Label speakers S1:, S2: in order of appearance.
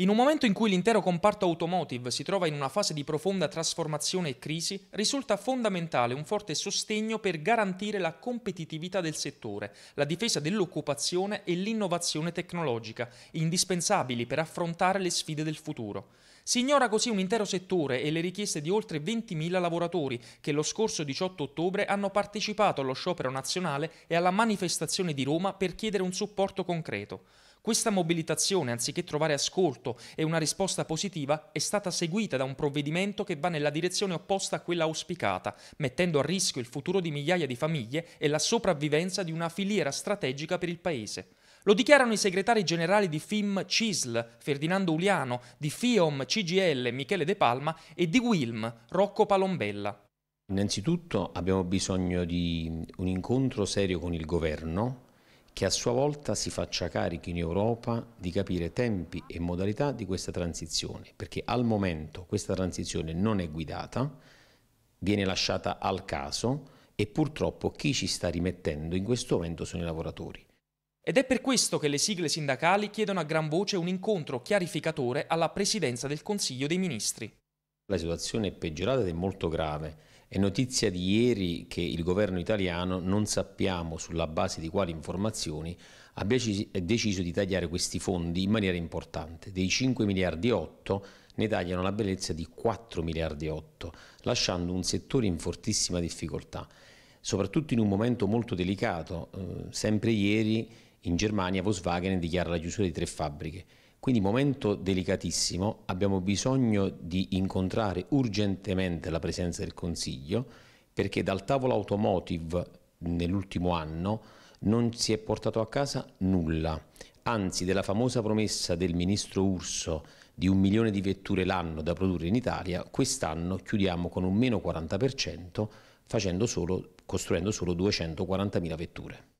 S1: In un momento in cui l'intero comparto automotive si trova in una fase di profonda trasformazione e crisi, risulta fondamentale un forte sostegno per garantire la competitività del settore, la difesa dell'occupazione e l'innovazione tecnologica, indispensabili per affrontare le sfide del futuro. Si ignora così un intero settore e le richieste di oltre 20.000 lavoratori che lo scorso 18 ottobre hanno partecipato allo sciopero nazionale e alla manifestazione di Roma per chiedere un supporto concreto. Questa mobilitazione, anziché trovare ascolto e una risposta positiva, è stata seguita da un provvedimento che va nella direzione opposta a quella auspicata, mettendo a rischio il futuro di migliaia di famiglie e la sopravvivenza di una filiera strategica per il Paese. Lo dichiarano i segretari generali di FIM CISL, Ferdinando Uliano, di FIOM CGL, Michele De Palma e di WILM, Rocco Palombella.
S2: Innanzitutto abbiamo bisogno di un incontro serio con il governo che a sua volta si faccia carico in Europa di capire tempi e modalità di questa transizione, perché al momento questa transizione non è guidata, viene lasciata al caso e purtroppo chi ci sta rimettendo in questo momento sono i
S1: lavoratori. Ed è per questo che le sigle sindacali chiedono a gran voce un incontro chiarificatore alla Presidenza del Consiglio dei Ministri.
S2: La situazione è peggiorata ed è molto grave. È notizia di ieri che il governo italiano, non sappiamo sulla base di quali informazioni, abbia deciso di tagliare questi fondi in maniera importante. Dei 5 miliardi e 8 ne tagliano la bellezza di 4 miliardi e 8, lasciando un settore in fortissima difficoltà, soprattutto in un momento molto delicato. Eh, sempre ieri in Germania Volkswagen dichiara la chiusura di tre fabbriche. Quindi momento delicatissimo, abbiamo bisogno di incontrare urgentemente la presenza del Consiglio perché dal tavolo automotive nell'ultimo anno non si è portato a casa nulla. Anzi, della famosa promessa del ministro Urso di un milione di vetture l'anno da produrre in Italia, quest'anno chiudiamo con un meno 40% facendo solo, costruendo solo 240.000 vetture.